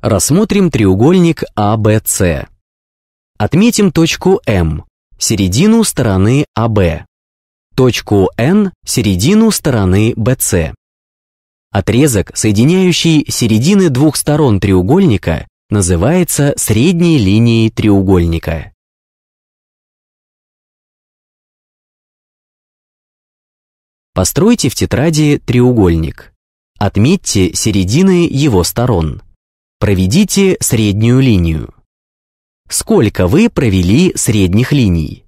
Рассмотрим треугольник ABC. А Отметим точку М, середину стороны АБ. Точку N, середину стороны BC. Отрезок, соединяющий середины двух сторон треугольника, называется средней линией треугольника. Постройте в тетради треугольник. Отметьте середины его сторон. Проведите среднюю линию. Сколько вы провели средних линий?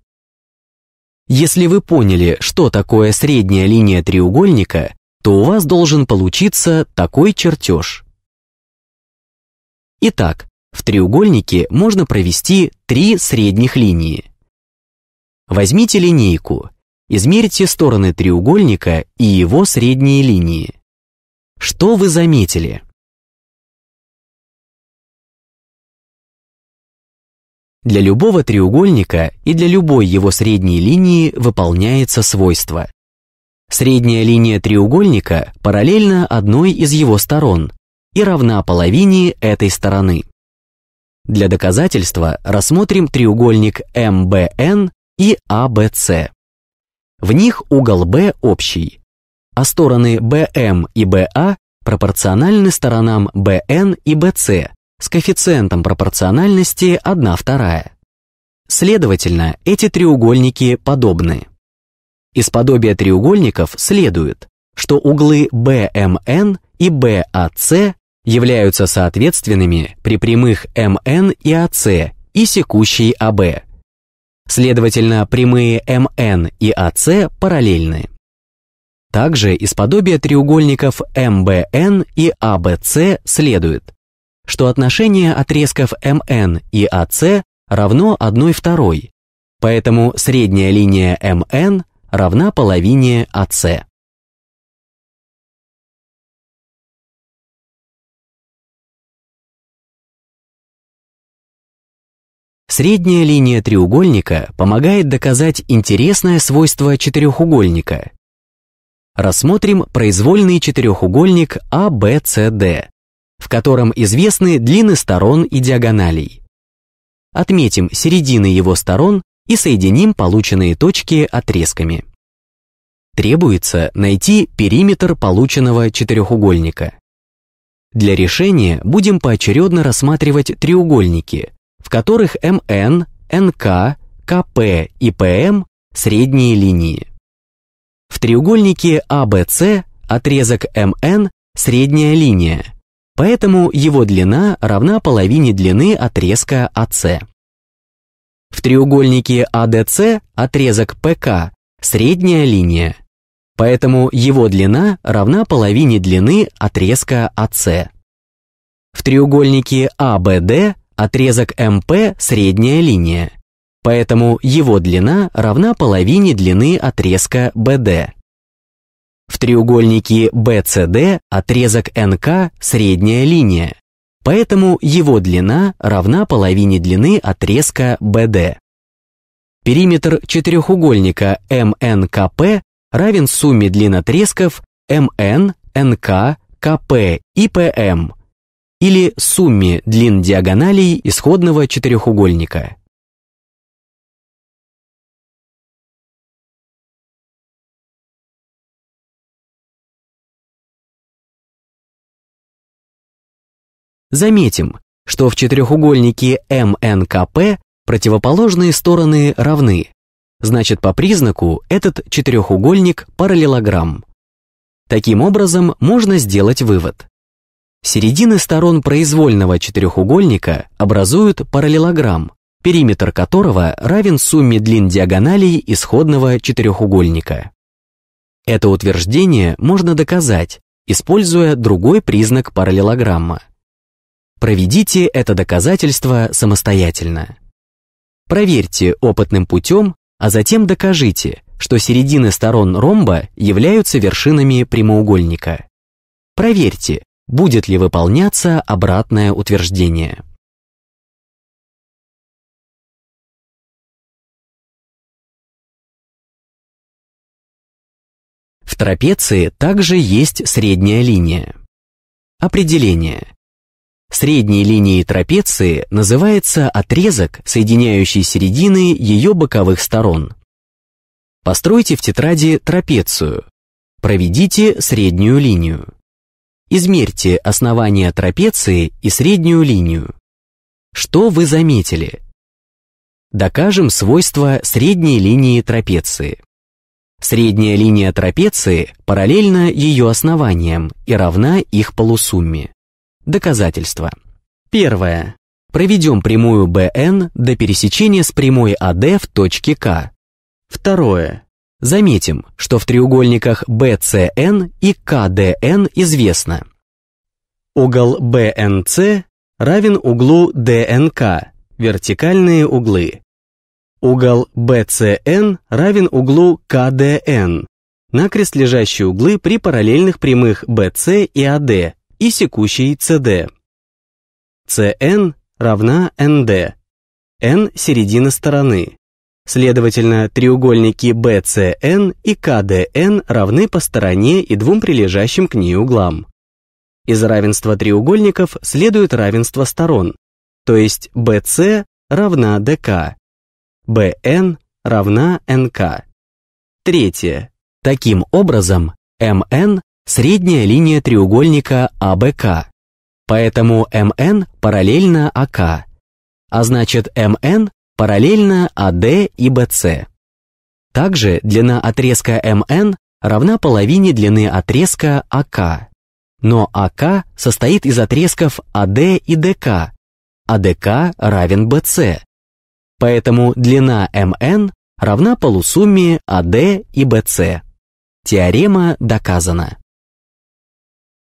Если вы поняли, что такое средняя линия треугольника, то у вас должен получиться такой чертеж. Итак, в треугольнике можно провести три средних линии. Возьмите линейку. Измерьте стороны треугольника и его средние линии. Что вы заметили? Для любого треугольника и для любой его средней линии выполняется свойство. Средняя линия треугольника параллельна одной из его сторон, и равна половине этой стороны. Для доказательства рассмотрим треугольник МБН и АБЦ. В них угол B общий, а стороны BM и BA а пропорциональны сторонам BN и BC с коэффициентом пропорциональности 1 вторая. Следовательно, эти треугольники подобны. Из подобия треугольников следует, что углы BMN и BAC являются соответственными при прямых МН и АС и секущей АБ. Следовательно, прямые МН и АС параллельны. Также из подобия треугольников МБН и АБС следует, что отношение отрезков МН и АС равно 1 второй, поэтому средняя линия МН равна половине АС. Средняя линия треугольника помогает доказать интересное свойство четырехугольника. Рассмотрим произвольный четырехугольник ABCD, а в котором известны длины сторон и диагоналей. Отметим середины его сторон и соединим полученные точки отрезками. Требуется найти периметр полученного четырехугольника. Для решения будем поочередно рассматривать треугольники, которых МН, НК, КП и ПМ – средние линии. В треугольнике АБЦ отрезок МН – средняя линия, поэтому его длина равна половине длины отрезка АС. В треугольнике АДС отрезок ПК – средняя линия, поэтому его длина равна половине длины отрезка АС. В треугольнике АБД Отрезок МП – средняя линия. Поэтому его длина равна половине длины отрезка БД. В треугольнике BCD отрезок НК – средняя линия. Поэтому его длина равна половине длины отрезка БД. Периметр четырехугольника МНКП равен сумме длин отрезков МН, НК, КП и ПМ или сумме длин диагоналей исходного четырехугольника. Заметим, что в четырехугольнике МНКП противоположные стороны равны. Значит, по признаку этот четырехугольник параллелограмм. Таким образом, можно сделать вывод. Середины сторон произвольного четырехугольника образуют параллелограмм, периметр которого равен сумме длин диагоналей исходного четырехугольника. Это утверждение можно доказать, используя другой признак параллелограмма. Проведите это доказательство самостоятельно. Проверьте опытным путем, а затем докажите, что середины сторон ромба являются вершинами прямоугольника. Проверьте, будет ли выполняться обратное утверждение. В трапеции также есть средняя линия. Определение. Средней линией трапеции называется отрезок, соединяющий середины ее боковых сторон. Постройте в тетради трапецию. Проведите среднюю линию. Измерьте основание трапеции и среднюю линию. Что вы заметили? Докажем свойства средней линии трапеции. Средняя линия трапеции параллельна ее основаниям и равна их полусумме. Доказательства. Первое. Проведем прямую BN до пересечения с прямой AD а в точке К. Второе. Заметим, что в треугольниках BCN и KDN известно. Угол BNC равен углу ДНК, вертикальные углы. Угол BCN равен углу KDN, накрест лежащие углы при параллельных прямых BC и AD а и секущей CD. CN равна ND. N – середина стороны. Следовательно, треугольники BCN и KDN равны по стороне и двум прилежащим к ней углам. Из равенства треугольников следует равенство сторон, то есть BC равна ДК, BN равна НК. Третье. Таким образом, МН – средняя линия треугольника АБК, поэтому МН параллельно АК, а значит МН параллельно АД и BC. Также длина отрезка МН равна половине длины отрезка АК. Но АК состоит из отрезков АД и ДК, а ДК равен BC. Поэтому длина МН равна полусумме АД и BC. Теорема доказана.